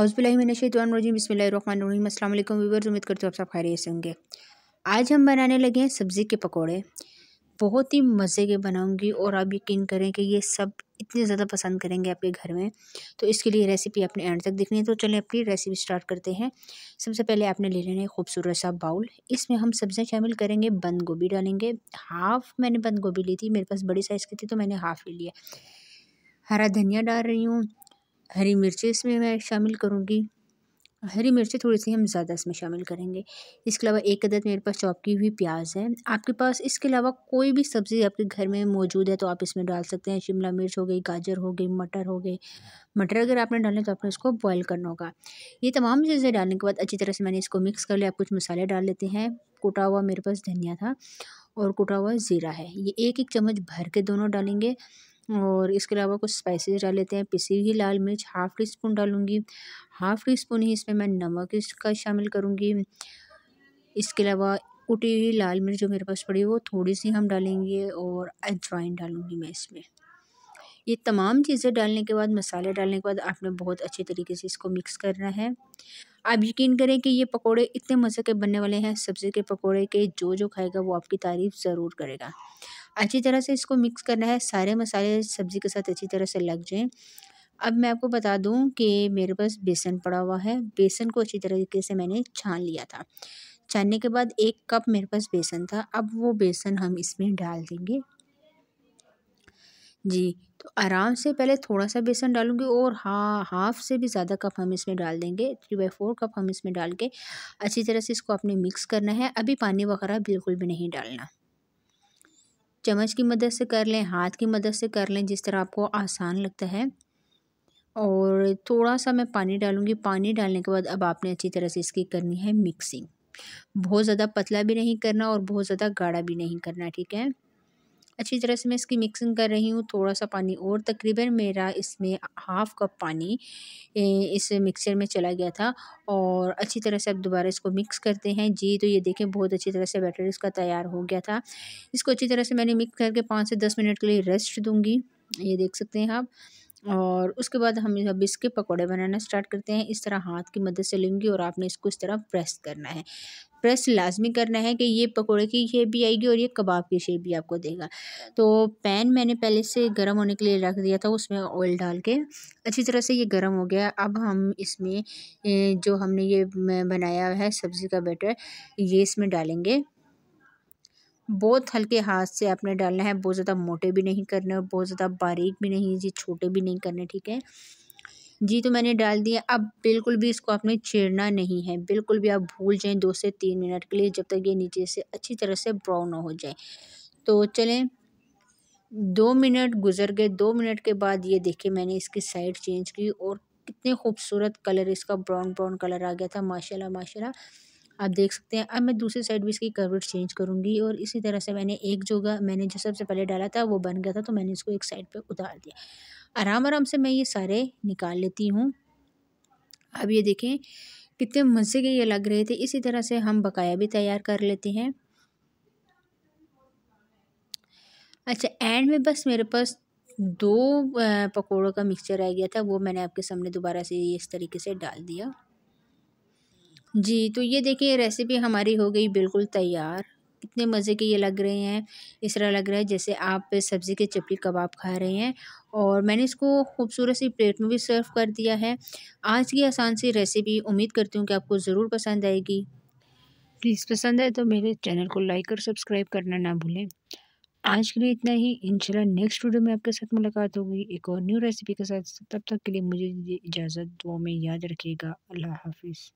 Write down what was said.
अज़बिल्लिमिनशानरजीम बसमिल अल्लाम वीवर उम्मीद करती हूँ आप सब खैरियत से होंगे आज हम बनाने लगे हैं सब्ज़ी के पकोड़े बहुत ही मज़े के बनाऊंगी और आप यकीन करें कि ये सब इतने ज़्यादा पसंद करेंगे आपके घर में तो इसके लिए रेसिपी आपने एंड तक देखनी है तो चलें अपनी रेसिपी स्टार्ट करते हैं सबसे पहले आपने ले लेना है खूबसूरत सा बाउल इसमें हम सब्ज़ियाँ शामिल करेंगे बंद गोभी डालेंगे हाफ़ मैंने बंद गोभी ली थी मेरे पास बड़ी साइज़ की थी तो मैंने हाफ़ ले लिया हरा धनिया डाल रही हूँ हरी मिर्ची इसमें मैं शामिल करूँगी हरी मिर्ची थोड़ी सी हम ज़्यादा इसमें शामिल करेंगे इसके अलावा एक अदद मेरे पास चॉप की हुई प्याज है आपके पास इसके अलावा कोई भी सब्ज़ी आपके घर में मौजूद है तो आप इसमें डाल सकते हैं शिमला मिर्च हो गई गाजर हो गई मटर हो गई मटर अगर आपने डालना तो आपने इसको बॉईल करना होगा ये तमाम चीज़ें डालने के बाद अच्छी तरह से मैंने इसको मिक्स कर लिया आप कुछ मसाले डाल लेते हैं कुटा हुआ मेरे पास धनिया था और कुटा हुआ ज़ीरा है ये एक एक चम्मच भर के दोनों डालेंगे और इसके अलावा कुछ स्पाइसेस डाल लेते हैं पिसी हुई लाल मिर्च हाफ़ टी स्पून डालूँगी हाफ़ टी स्पून ही इसमें मैं नमक इसका शामिल करूँगी इसके अलावा कुटी हुई लाल मिर्च जो मेरे पास पड़ी है वो थोड़ी सी हम डालेंगे और अजवाइन डालूँगी मैं इसमें ये तमाम चीज़ें डालने के बाद मसाले डालने के बाद आपने बहुत अच्छे तरीके से इसको मिक्स करना है आप यकीन करें कि ये पकोड़े इतने मज़े के बनने वाले हैं सब्ज़ी के पकोड़े के जो जो खाएगा वो आपकी तारीफ़ ज़रूर करेगा अच्छी तरह से इसको मिक्स करना है सारे मसाले सब्ज़ी के साथ अच्छी तरह से लग जाएँ अब मैं आपको बता दूं कि मेरे पास बेसन पड़ा हुआ है बेसन को अच्छी तरीके से मैंने छान लिया था छानने के बाद एक कप मेरे पास बेसन था अब वो बेसन हम इसमें डाल देंगे जी तो आराम से पहले थोड़ा सा बेसन डालूंगी और हा हाफ से भी ज़्यादा कप हम इसमें डाल देंगे थ्री बाई फोर कप हम इसमें डाल के अच्छी तरह से इसको आपने मिक्स करना है अभी पानी वगैरह बिल्कुल भी नहीं डालना चम्मच की मदद से कर लें हाथ की मदद से कर लें जिस तरह आपको आसान लगता है और थोड़ा सा मैं पानी डालूँगी पानी डालने के बाद अब आपने अच्छी तरह से इसकी करनी है मिक्सिंग बहुत ज़्यादा पतला भी नहीं करना और बहुत ज़्यादा गाढ़ा भी नहीं करना ठीक है अच्छी तरह से मैं इसकी मिक्सिंग कर रही हूँ थोड़ा सा पानी और तकरीबन मेरा इसमें हाफ़ कप पानी इस मिक्सर में चला गया था और अच्छी तरह से अब दोबारा इसको मिक्स करते हैं जी तो ये देखें बहुत अच्छी तरह से बैटर इसका तैयार हो गया था इसको अच्छी तरह से मैंने मिक्स करके पाँच से दस मिनट के लिए रेस्ट दूँगी ये देख सकते हैं आप और उसके बाद हम अब इसके पकौड़े बनाना स्टार्ट करते हैं इस तरह हाथ की मदद से लेंगे और आपने इसको इस तरह प्रेस करना है प्रेस लाजमी करना है कि ये पकोड़े की शेप भी आएगी और ये कबाब की शेप भी आपको देगा तो पैन मैंने पहले से गर्म होने के लिए रख दिया था उसमें ऑयल डाल के अच्छी तरह से ये गर्म हो गया अब हम इसमें जो हमने ये बनाया है सब्ज़ी का बैटर ये इसमें डालेंगे बहुत हल्के हाथ से आपने डालना है बहुत ज़्यादा मोटे भी नहीं करने और बहुत ज़्यादा बारीक भी नहीं जी छोटे भी नहीं करने ठीक है जी तो मैंने डाल दिया अब बिल्कुल भी इसको आपने छेड़ना नहीं है बिल्कुल भी आप भूल जाएं दो से तीन मिनट के लिए जब तक ये नीचे से अच्छी तरह से ब्राउन हो जाए तो चलें दो मिनट गुजर गए दो मिनट के बाद ये देखिए मैंने इसकी साइड चेंज की और कितने खूबसूरत कलर इसका ब्राउन ब्राउन कलर आ गया था माशाल्लाह माशाल्लाह आप देख सकते हैं अब मैं दूसरी साइड भी इसकी कवर चेंज करूँगी और इसी तरह से मैंने एक जगह मैंने जो सबसे पहले डाला था वो बन गया था तो मैंने इसको एक साइड पे उतार दिया आराम आराम से मैं ये सारे निकाल लेती हूँ अब ये देखें कितने मज़े के ये लग रहे थे इसी तरह से हम बकाया भी तैयार कर लेते हैं अच्छा एंड में बस मेरे पास दो पकोड़ों का मिक्सचर रह गया था वो मैंने आपके सामने दोबारा से इस तरीके से डाल दिया जी तो ये देखिए रेसिपी हमारी हो गई बिल्कुल तैयार इतने मज़े के ये लग रहे हैं इस तरह लग रहा है जैसे आप सब्ज़ी के चपली कबाब खा रहे हैं और मैंने इसको खूबसूरत सी प्लेट में भी सर्व कर दिया है आज की आसान सी रेसिपी उम्मीद करती हूँ कि आपको ज़रूर पसंद आएगी प्लीज़ पसंद आए तो मेरे चैनल को लाइक और सब्सक्राइब करना ना भूलें आज के लिए इतना ही इंशाल्लाह नेक्स्ट वीडियो में आपके साथ मुलाकात होगी एक और न्यू रेसिपी के साथ तब तक के लिए मुझे इजाज़त दुआ में याद रखिएगा अल्लाह हाफिज़